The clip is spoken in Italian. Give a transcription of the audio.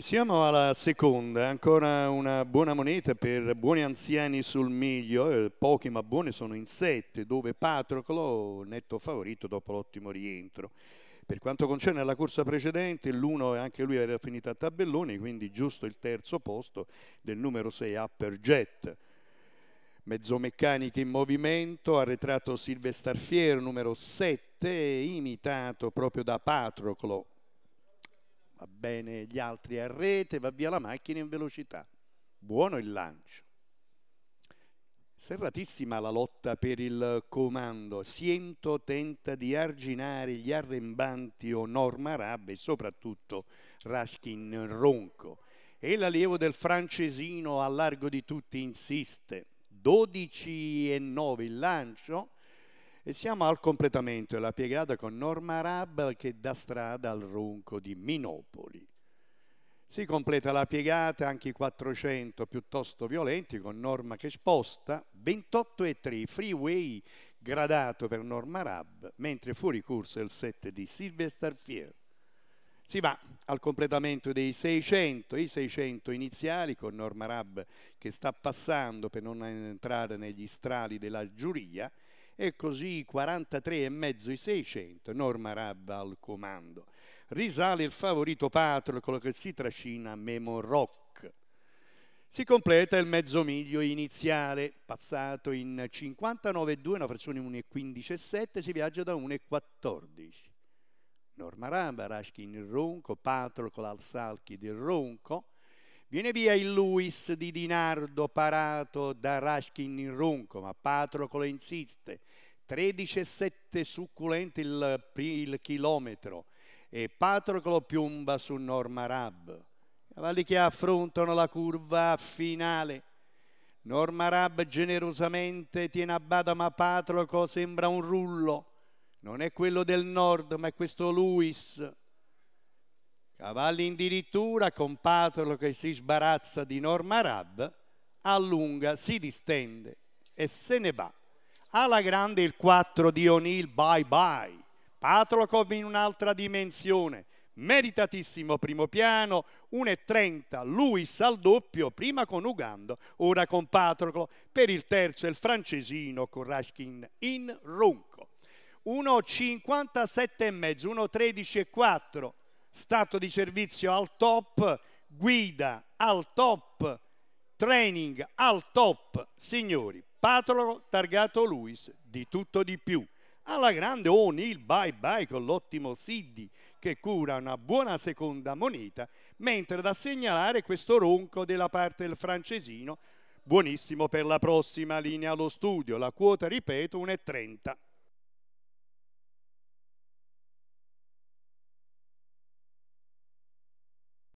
E siamo alla seconda, ancora una buona moneta per buoni anziani sul miglio, eh, pochi ma buoni sono in sette, dove Patroclo netto favorito dopo l'ottimo rientro. Per quanto concerne la corsa precedente, l'uno anche lui era finito a tabellone, quindi giusto il terzo posto del numero 6 Upper Jet. Mezzomeccaniche in movimento, arretrato Silvestar Fier numero 7, imitato proprio da Patroclo, va bene gli altri a rete, va via la macchina in velocità. Buono il lancio. Serratissima la lotta per il comando. Siento tenta di arginare gli arrembanti o Norma Rab e soprattutto Raskin Ronco. E l'allievo del francesino a largo di tutti insiste. 12 e 9 il lancio, e siamo al completamento della piegata con Norma Rab che dà strada al ronco di Minopoli. Si completa la piegata anche i 400 piuttosto violenti con Norma che sposta 28 e 3 freeway gradato per Norma Rab, mentre fuori corso il 7 di Sylvester Fier. Si va al completamento dei 600, i 600 iniziali con Norma Rab che sta passando per non entrare negli strali della giuria e così 43,5 i 600, Norma Rabba al comando. Risale il favorito Patroclo che si trascina Memo Rock. Si completa il mezzo miglio iniziale, passato in 59,2, una frazione 1,15 e 7, si viaggia da 1,14. Norma Rabba, Rashkin il Ronco, Patroclo al Salchi del Ronco, Viene via il Luis di Dinardo parato da Raskin in ronco, ma Patrocolo insiste. 13,7 succulente il, il chilometro e Patroclo piomba su Norma Normarab. Cavalli che affrontano la curva finale. Norma Normarab generosamente tiene a bada, ma Patroclo sembra un rullo. Non è quello del nord, ma è questo Luis Cavalli addirittura con Compatolo che si sbarazza di Norma Rab, allunga, si distende e se ne va. Alla grande il 4 di O'Neill, bye bye. Patrocop in un'altra dimensione, meritatissimo primo piano, 1,30, Luis al doppio, prima con Ugando, ora con Patroclo, per il terzo il francesino con Rashkin in ronco. 1,57 e mezzo, 1,13 e 4, stato di servizio al top, guida al top, training al top. Signori, Patolo targato Luis, di tutto di più. Alla grande O'Neill bye bye con l'ottimo Siddi che cura una buona seconda moneta, mentre da segnalare questo ronco della parte del francesino, buonissimo per la prossima linea allo studio, la quota ripeto 1,30.